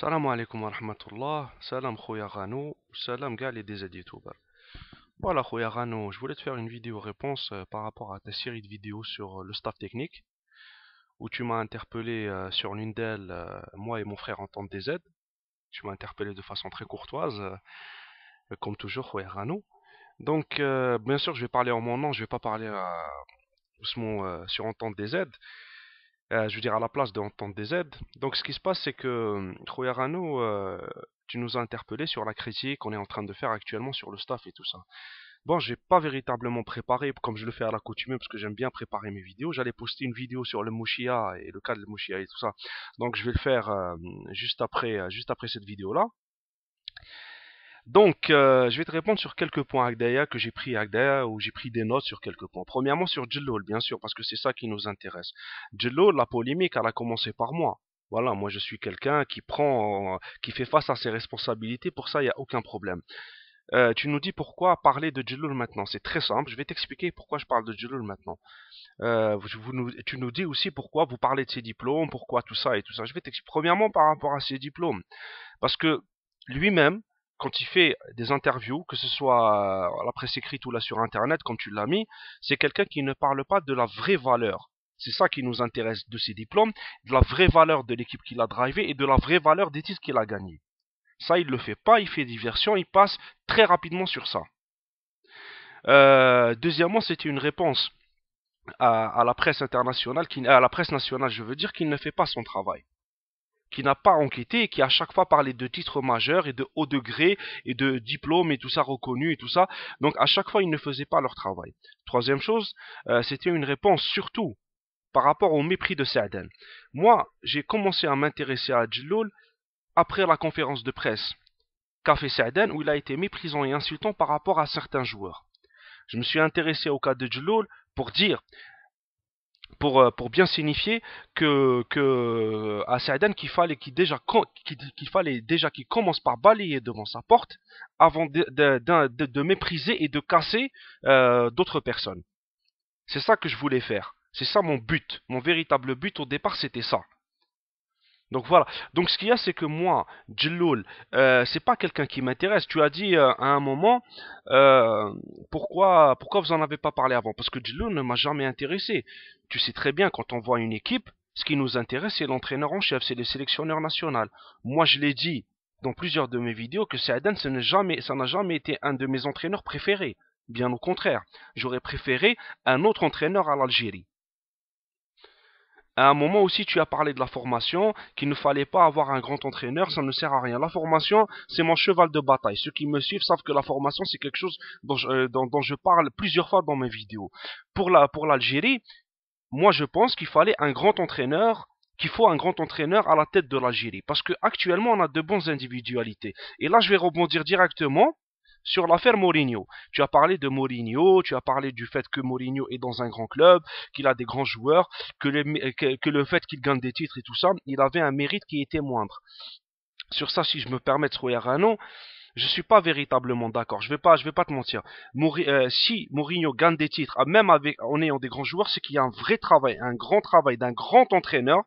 Salam عليكم wa الله salam Khouya Rano salam قال les DZ youtubers Voilà Khouya Rano, je voulais te faire une vidéo réponse euh, par rapport à ta série de vidéos sur euh, le staff technique où tu m'as interpellé euh, sur l'une d'elles, moi et mon frère en tant que DZ. Tu m'as interpellé de façon très courtoise, comme toujours Khouya Rano. Donc bien sûr je vais parler en mon nom, je vais pas parler à, sur en tant que DZ. Euh, je veux dire à la place d'entendre des aides. Donc ce qui se passe, c'est que Troyarano, hum, euh, tu nous as interpellé sur la critique qu'on est en train de faire actuellement sur le staff et tout ça. Bon, j'ai pas véritablement préparé, comme je le fais à la coutume, parce que j'aime bien préparer mes vidéos. J'allais poster une vidéo sur le Mouchia et le cas de Mouchia et tout ça. Donc je vais le faire euh, juste après, euh, juste après cette vidéo là. Donc, euh, je vais te répondre sur quelques points Agdaya que j'ai pris Agdaya ou j'ai pris des notes sur quelques points. Premièrement, sur Djelloul, bien sûr, parce que c'est ça qui nous intéresse. Djelloul, la polémique, elle a commencé par moi. Voilà, moi je suis quelqu'un qui prend, qui fait face à ses responsabilités, pour ça il n'y a aucun problème. Euh, tu nous dis pourquoi parler de Djelloul maintenant. C'est très simple, je vais t'expliquer pourquoi je parle de Djelloul maintenant. Euh, tu nous dis aussi pourquoi vous parlez de ses diplômes, pourquoi tout ça et tout ça. Je vais t'expliquer. Premièrement, par rapport à ses diplômes. Parce que lui-même, quand il fait des interviews, que ce soit à euh, la presse écrite ou là sur Internet, comme tu l'as mis, c'est quelqu'un qui ne parle pas de la vraie valeur. C'est ça qui nous intéresse de ses diplômes, de la vraie valeur de l'équipe qu'il a drivée et de la vraie valeur des titres qu'il a gagnés. Ça, il ne le fait pas, il fait diversion, il passe très rapidement sur ça. Euh, deuxièmement, c'était une réponse à, la presse internationale, à la presse nationale, je veux dire, qu'il ne fait pas son travail qui n'a pas enquêté et qui à chaque fois parlait de titres majeurs et de haut degré et de diplômes et tout ça reconnu et tout ça. Donc à chaque fois, ils ne faisaient pas leur travail. Troisième chose, euh, c'était une réponse surtout par rapport au mépris de Saadan. Moi, j'ai commencé à m'intéresser à Djiloul après la conférence de presse qu'a fait où il a été méprisant et insultant par rapport à certains joueurs. Je me suis intéressé au cas de Djiloul pour dire pour, euh, pour bien signifier que, euh, à Saïdan qu'il fallait qu'il déjà qu'il fallait déjà qu'il commence par balayer devant sa porte avant de, mépriser et de casser euh, d'autres personnes. C'est ça que je voulais faire. C'est ça mon but. Mon véritable but au départ, c'était ça. Donc voilà. Donc ce qu'il y a, c'est que moi, Djelloul, ce euh, c'est pas quelqu'un qui m'intéresse. Tu as dit euh, à un moment, euh, pourquoi, pourquoi vous en avez pas parlé avant Parce que Djilloul ne m'a jamais intéressé. Tu sais très bien, quand on voit une équipe, ce qui nous intéresse, c'est l'entraîneur en chef, c'est le sélectionneur national. Moi, je l'ai dit dans plusieurs de mes vidéos que Saadane, ça n'a jamais été un de mes entraîneurs préférés. Bien au contraire, j'aurais préféré un autre entraîneur à l'Algérie. À un moment aussi, tu as parlé de la formation, qu'il ne fallait pas avoir un grand entraîneur, ça ne sert à rien. La formation, c'est mon cheval de bataille. Ceux qui me suivent savent que la formation, c'est quelque chose euh, dont je, parle plusieurs fois dans mes vidéos. Pour la, pour l'Algérie, moi, je pense qu'il fallait un grand entraîneur qu'il faut un grand entraîneur à la tête de l'Algérie parce que actuellement on a de bonnes individualités. Et là je vais rebondir directement sur l'affaire Mourinho. Tu as parlé de Mourinho, tu as parlé du fait que Mourinho est dans un grand club, qu'il a des grands joueurs, que le, fait qu'il gagne des titres et tout ça, il avait un mérite qui était moindre. Sur ça, si je me permets de trouver un nom, je suis pas véritablement d'accord. Je vais pas, je vais pas te mentir. Euh, si Mourinho gagne des titres, ah, même avec, en ayant des grands joueurs, c'est qu'il y a un vrai travail, un grand travail d'un grand entraîneur,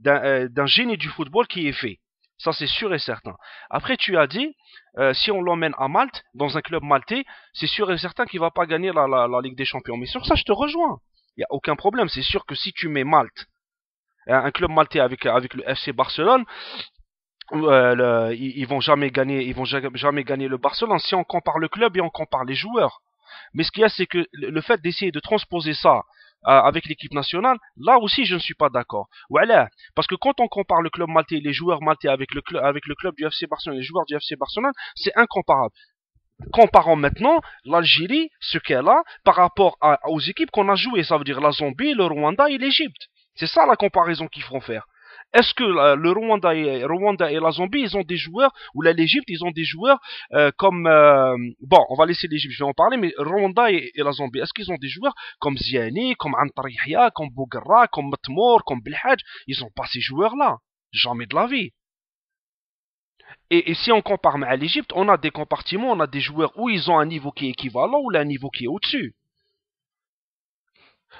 d'un euh, génie du football qui est fait. Ça, c'est sûr et certain. Après, tu as dit, euh, si on l'emmène à Malte, dans un club maltais, c'est sûr et certain qu'il va pas gagner la, Ligue des Champions. Mais sur ça, je te rejoins. Il n'y a aucun problème. C'est sûr que si tu mets Malte, hein, un club maltais avec, avec le FC Barcelone, euh, ils, vont jamais gagner, ils vont jamais gagner le Barcelone si on compare le club et on compare les joueurs. Mais ce qu'il y a, c'est que le fait d'essayer de transposer ça euh, avec l'équipe nationale, là aussi je ne suis pas d'accord. Voilà, parce que quand on compare le club maltais, et les joueurs maltais avec le, club, avec le club du FC Barcelone, les joueurs du FC Barcelone, c'est incomparable. Comparons maintenant l'Algérie, ce qu'elle a, par rapport aux équipes qu'on a jouées, ça veut dire la Zambie, le Rwanda et l'Égypte. C'est ça la comparaison qu'ils font faire. Est-ce que euh, le Rwanda et, la Zambie, ils ont des joueurs, ou l'Égypte, ils ont des joueurs euh, comme... Euh, bon, on va laisser l'Égypte, je vais en parler, mais Rwanda et, la Zambie, est-ce qu'ils ont des joueurs comme Ziani, comme Antarihia, comme Bougara, comme Matmour, comme Belhadj Ils n'ont pas ces joueurs-là. Jamais de la vie. Et, si on compare à l'Égypte, on a des compartiments, on a des joueurs où ils ont un niveau qui est équivalent ou un niveau qui est au-dessus.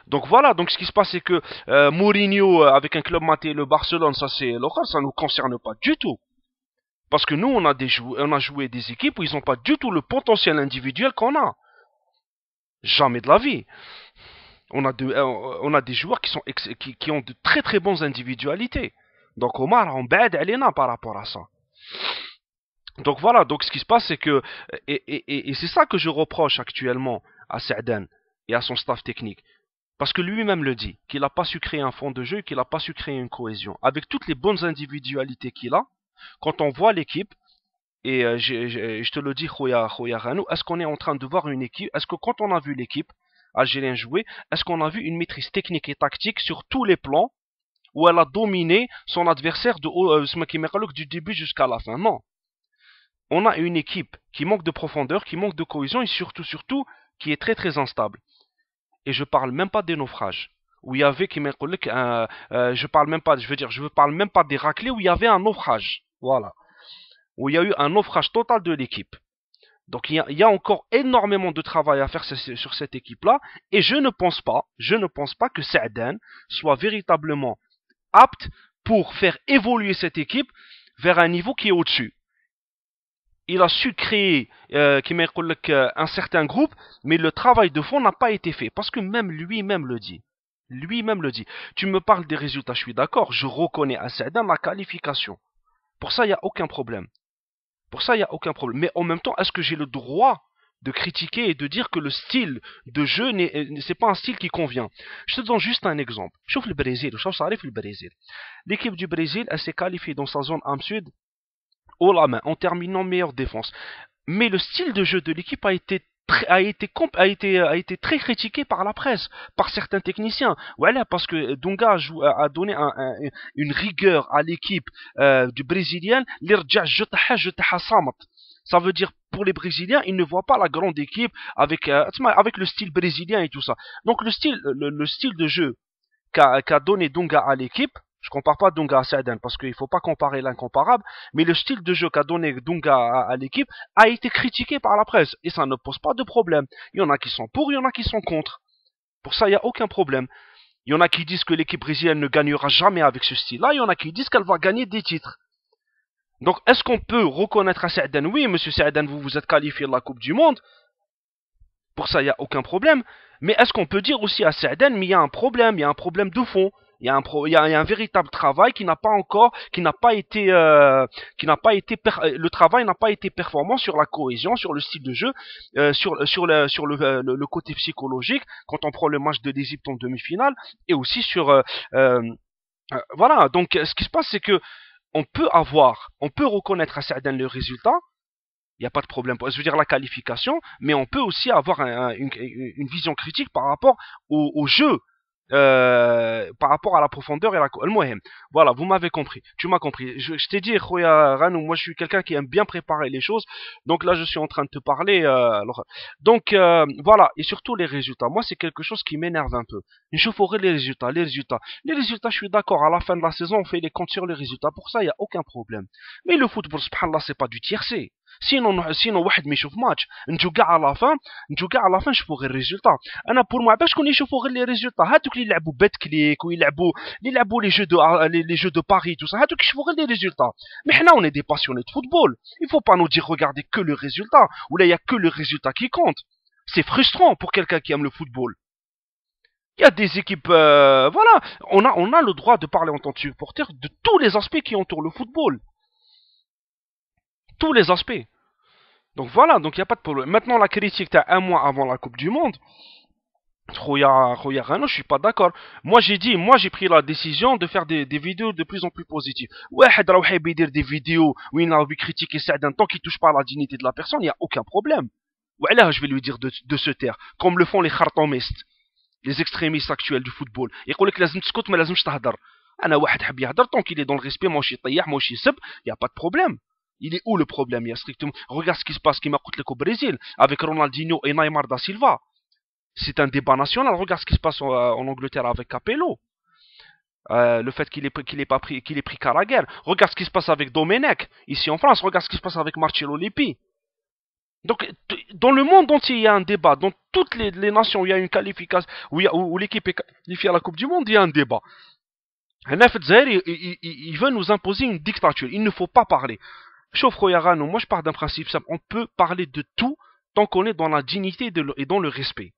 Donc voilà, donc ce qui se passe c'est que euh, Mourinho euh, avec un club maté le Barcelone, ça c'est local, ça nous concerne pas du tout. Parce que nous on a des on a joué des équipes où ils n'ont pas du tout le potentiel individuel qu'on a. Jamais de la vie. On a, euh, des joueurs qui, sont qui, ont de très très bonnes individualités. Donc Omar, on bad Elena par rapport à ça. Donc voilà, donc ce qui se passe c'est que et, c'est ça que je reproche actuellement à Saadan et à son staff technique. Parce que lui-même le dit, qu'il n'a pas su créer un fond de jeu, qu'il n'a pas su créer une cohésion. Avec toutes les bonnes individualités qu'il a, quand on voit l'équipe, et euh, je, te le dis, Khoya, Khoya est-ce qu'on est en train de voir une équipe Est-ce que quand on a vu l'équipe algérienne jouer, est-ce qu'on a vu une maîtrise technique et tactique sur tous les plans où elle a dominé son adversaire de, euh, du début jusqu'à la fin Non. On a une équipe qui manque de profondeur, qui manque de cohésion et surtout, surtout, qui est très très instable. Et je parle même pas des naufrages. Où il y avait, qui euh, euh, je parle même pas, je veux dire, je ne parle même pas des raclés où il y avait un naufrage. Voilà. Où il y a eu un naufrage total de l'équipe. Donc il y, a, encore énormément de travail à faire sur cette équipe-là. Et je ne pense pas, je ne pense pas que Sa'den soit véritablement apte pour faire évoluer cette équipe vers un niveau qui est au-dessus il a su créer euh, euh, un certain groupe, mais le travail de fond n'a pas été fait. Parce que même lui-même le dit. Lui-même le dit. Tu me parles des résultats, je suis d'accord. Je reconnais à dans ma qualification. Pour ça, il n'y a aucun problème. Pour ça, il n'y a aucun problème. Mais en même temps, est-ce que j'ai le droit de critiquer et de dire que le style de jeu n'est euh, pas un style qui convient. Je te donne juste un exemple. Chauffe le Brésil, arrive le Brésil. L'équipe du Brésil, elle s'est qualifiée dans sa zone âme sud en terminant meilleure défense. Mais le style de jeu de l'équipe a été a été, a été, a été très critiqué par la presse, par certains techniciens. Voilà, parce que Dunga a donné une rigueur à l'équipe euh, du Brésilien. Ça veut dire pour les Brésiliens, ils ne voient pas la grande équipe avec, euh, avec le style brésilien et tout ça. Donc le style, le, style de jeu qu'a donné Dunga à l'équipe, je compare pas Dunga à Saadan parce qu'il ne faut pas comparer l'incomparable, mais le style de jeu qu'a donné Dunga à, l'équipe a été critiqué par la presse et ça ne pose pas de problème. Il y en a qui sont pour, il y en a qui sont contre. Pour ça, il n'y a aucun problème. Il y en a qui disent que l'équipe brésilienne ne gagnera jamais avec ce style-là, il y en a qui disent qu'elle va gagner des titres. Donc, est-ce qu'on peut reconnaître à Saadan Oui, monsieur Saadan, vous vous êtes qualifié de la Coupe du Monde. Pour ça, il n'y a aucun problème. Mais est-ce qu'on peut dire aussi à Saadan mais il y a un problème, il y a un problème de fond il y, a un un véritable travail qui n'a pas encore, qui n'a pas été, euh, qui n'a pas été, euh, le travail n'a pas été performant sur la cohésion, sur le style de jeu, euh, sur sur le sur le, côté psychologique quand on prend le match de l'Égypte en demi-finale et aussi sur voilà. Donc ce qui se passe c'est que on peut avoir, on peut reconnaître à certains le résultat, il n'y a pas de problème. Je veux dire la qualification, mais on peut aussi avoir une, vision critique par rapport au jeu euh, par rapport à la profondeur et la moyen. Voilà, vous m'avez compris. Tu m'as compris. Je, t'ai dit, Ranou, moi je suis quelqu'un qui aime bien préparer les choses. Donc là, je suis en train de te parler. Euh, donc euh, voilà, et surtout les résultats. Moi, c'est quelque chose qui m'énerve un peu. Je ferai les résultats, les résultats. Les résultats, je suis d'accord. À la fin de la saison, on fait les comptes sur les résultats. Pour ça, il n'y a aucun problème. Mais le football, là, c'est pas du tiercé. Sinon, on va voit pas le On on à فان انتو كاع على فان شوفوا غير الريزولتا انا بور résultats. باش كون يشوفوا غير لي ريزولتا هادوك اللي يلعبوا بات كليك ويلعبوا اللي يلعبوا لي جو دو faut pas nous dire regardez que le résultat ou là il n'y a que le résultat qui compte c'est frustrant pour quelqu'un qui aime le football il y a des équipes, euh, voilà, on a le droit de parler en tant que supporter de tous les aspects qui entourent le football tous les aspects. Donc voilà, donc il n'y a pas de problème. Maintenant, la critique, as un mois avant la Coupe du Monde. Je ne suis pas d'accord. Moi j'ai dit, moi j'ai pris la décision de faire des, vidéos de plus en plus positives. Ouais, des vidéos où il a envie de critiquer ça tant temps qui touche pas à la dignité de la personne, il n'y a aucun problème. Ouais, là je vais lui dire de, se taire, comme le font les khartoumistes, les extrémistes actuels du football. Ils disent que لازم تسكت ما لازمش تهدر. tant qu'il est dans le respect, moi je suis il n'y a pas de problème. Il est où le problème Il y a strictement... Regarde ce qui se passe qui le au Brésil avec Ronaldinho et Neymar da Silva. C'est un débat national. Regarde ce qui se passe en, euh, Angleterre avec Capello. Euh, le fait qu'il ait, pas pris qu'il est pris Regarde ce qui se passe avec Domenech ici en France. Regarde ce qui se passe avec Marcello Lippi. Donc, dans le monde entier, il y a un débat. Dans toutes les, nations où il y a une qualification, où, l'équipe est qualifiée à la Coupe du Monde, il y a un débat. Le il, il veut nous imposer une dictature. Il ne faut pas parler non, moi je parle d'un principe simple. On peut parler de tout tant qu'on est dans la dignité et dans le respect.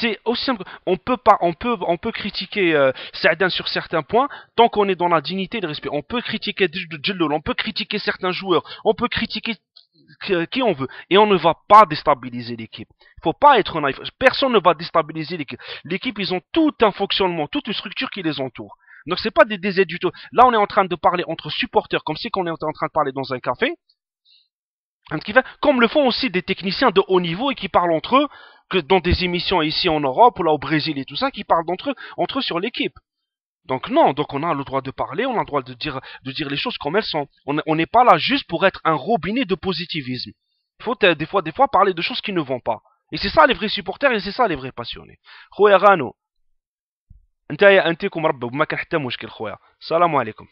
C'est aussi simple. On peut pas, on peut, on peut critiquer euh, sur certains points tant qu'on est dans la dignité et le respect. On peut critiquer Djellol, on peut critiquer certains joueurs, on peut critiquer euh, qui on veut et on ne va pas déstabiliser l'équipe. Il faut pas être naïf. Personne ne va déstabiliser l'équipe. L'équipe, ils ont tout un fonctionnement, toute une structure qui les entoure. Donc c'est pas des déserts du tout. Là, on est en train de parler entre supporters, comme si on était en train de parler dans un café. Comme le font aussi des techniciens de haut niveau et qui parlent entre eux, que dans des émissions ici en Europe ou là au Brésil et tout ça, qui parlent eux, entre eux sur l'équipe. Donc non, donc on a le droit de parler, on a le droit de dire, de dire les choses comme elles sont. On n'est pas là juste pour être un robinet de positivisme. Il faut euh, des fois, des fois parler de choses qui ne vont pas. Et c'est ça les vrais supporters et c'est ça les vrais passionnés. Rano. نتايا انتيكم ربي وما كان حتى مشكل خويا السلام عليكم